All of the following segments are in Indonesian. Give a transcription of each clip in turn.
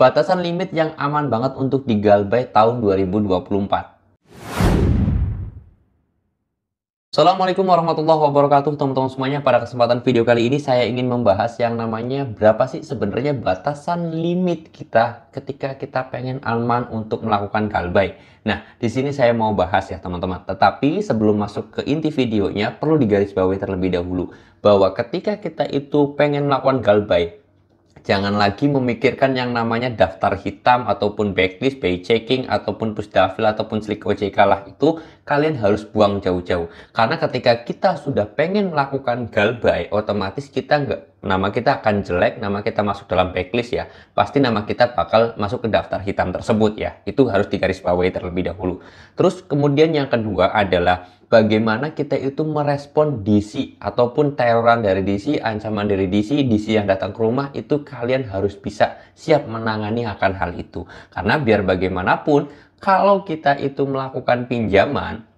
batasan limit yang aman banget untuk digalbay tahun 2024. Assalamualaikum warahmatullahi wabarakatuh teman-teman semuanya pada kesempatan video kali ini saya ingin membahas yang namanya berapa sih sebenarnya batasan limit kita ketika kita pengen aman untuk melakukan galbay. nah di sini saya mau bahas ya teman-teman tetapi sebelum masuk ke inti videonya perlu digarisbawahi terlebih dahulu bahwa ketika kita itu pengen melakukan galbay jangan lagi memikirkan yang namanya daftar hitam ataupun backlist, pay checking ataupun pusdafil ataupun slick OJK lah itu kalian harus buang jauh-jauh karena ketika kita sudah pengen melakukan galbay otomatis kita nggak nama kita akan jelek, nama kita masuk dalam backlist ya, pasti nama kita bakal masuk ke daftar hitam tersebut ya. Itu harus digarisbawahi terlebih dahulu. Terus kemudian yang kedua adalah bagaimana kita itu merespon DC ataupun teroran dari DC, ancaman dari DC, DC yang datang ke rumah itu kalian harus bisa siap menangani akan hal itu. Karena biar bagaimanapun kalau kita itu melakukan pinjaman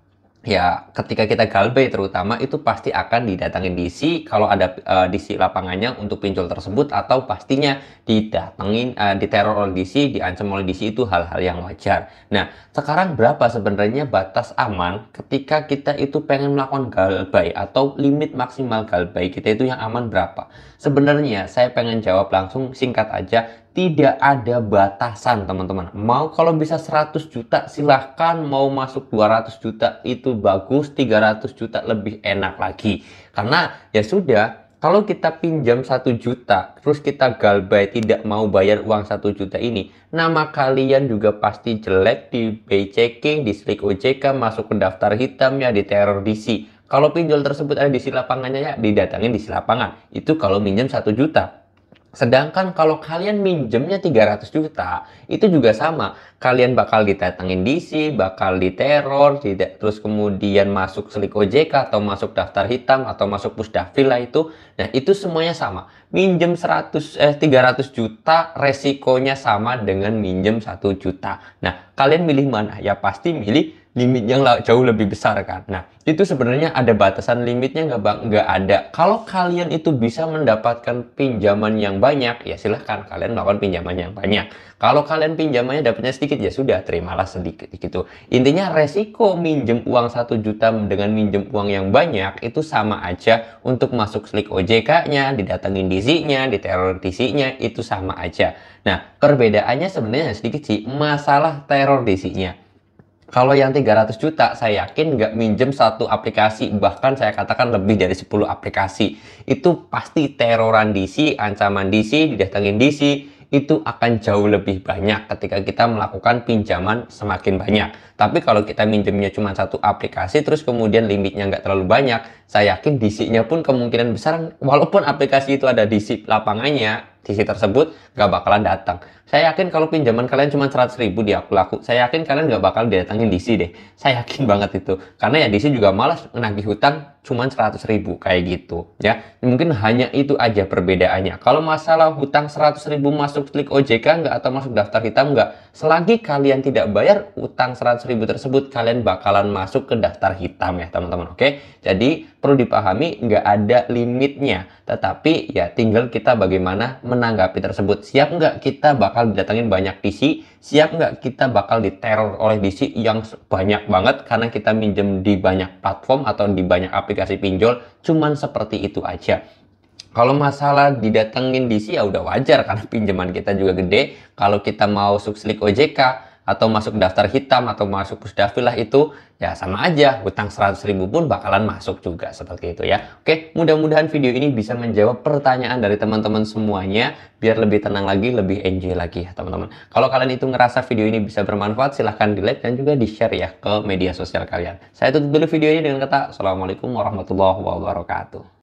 ya ketika kita galbay terutama itu pasti akan didatangin DC kalau ada uh, eh, DC lapangannya untuk pinjol tersebut atau pastinya didatangin, uh, eh, diteror oleh DC, diancam oleh DC itu hal-hal yang wajar. Nah, sekarang berapa sebenarnya batas aman ketika kita itu pengen melakukan galbay atau limit maksimal galbay kita itu yang aman berapa? Sebenarnya saya pengen jawab langsung singkat aja tidak ada batasan teman-teman mau kalau bisa 100 juta silahkan mau masuk 200 juta itu bagus 300 juta lebih enak lagi karena ya sudah kalau kita pinjam satu juta, terus kita galbay tidak mau bayar uang satu juta ini, nama kalian juga pasti jelek di pay checking, di slick OJK, masuk ke daftar hitamnya di teror DC. Kalau pinjol tersebut ada di lapangannya ya, didatangin di lapangan. Itu kalau minjam satu juta. Sedangkan kalau kalian minjemnya 300 juta, itu juga sama. Kalian bakal ditetangin DC, bakal diteror, tidak terus kemudian masuk selik OJK atau masuk daftar hitam atau masuk pusdafil lah itu. Nah, itu semuanya sama. Minjem 100 eh 300 juta resikonya sama dengan minjem 1 juta. Nah, kalian milih mana? Ya pasti milih limit yang jauh lebih besar kan. Nah, itu sebenarnya ada batasan limitnya nggak bang? Nggak ada. Kalau kalian itu bisa mendapatkan pinjaman yang banyak, ya silahkan kalian melakukan pinjaman yang banyak. Kalau kalian pinjamannya dapatnya sedikit, ya sudah terimalah sedikit gitu. Intinya resiko minjem uang satu juta dengan minjem uang yang banyak itu sama aja untuk masuk slik OJK-nya, didatengin DC-nya, teror DC-nya, itu sama aja. Nah, perbedaannya sebenarnya sedikit sih masalah teror DC-nya. Kalau yang 300 juta, saya yakin nggak minjem satu aplikasi, bahkan saya katakan lebih dari 10 aplikasi. Itu pasti teroran DC, ancaman DC, didatengin DC, itu akan jauh lebih banyak ketika kita melakukan pinjaman semakin banyak. Tapi kalau kita minjemnya cuma satu aplikasi, terus kemudian limitnya nggak terlalu banyak, saya yakin DC-nya pun kemungkinan besar, walaupun aplikasi itu ada DC lapangannya, divisi tersebut gak bakalan datang. Saya yakin kalau pinjaman kalian cuma 100 ribu di aku laku, saya yakin kalian gak bakal datangin DC deh. Saya yakin banget itu. Karena ya DC juga malas menagih hutang cuman 100 ribu kayak gitu ya mungkin hanya itu aja perbedaannya kalau masalah hutang 100 ribu masuk klik OJK nggak atau masuk daftar hitam nggak selagi kalian tidak bayar utang 100 ribu tersebut kalian bakalan masuk ke daftar hitam ya teman-teman oke jadi perlu dipahami nggak ada limitnya tetapi ya tinggal kita bagaimana menanggapi tersebut siap nggak kita bakal didatangin banyak PC siap nggak kita bakal diteror oleh DC yang banyak banget karena kita minjem di banyak platform atau di banyak aplikasi aplikasi pinjol cuman seperti itu aja. Kalau masalah didatengin DC ya udah wajar karena pinjaman kita juga gede. Kalau kita mau sukslik OJK, atau masuk daftar hitam atau masuk pusdafil itu ya sama aja hutang 100 ribu pun bakalan masuk juga seperti itu ya oke mudah-mudahan video ini bisa menjawab pertanyaan dari teman-teman semuanya biar lebih tenang lagi lebih enjoy lagi ya teman-teman kalau kalian itu ngerasa video ini bisa bermanfaat silahkan di like dan juga di share ya ke media sosial kalian saya tutup dulu video ini dengan kata Assalamualaikum warahmatullahi wabarakatuh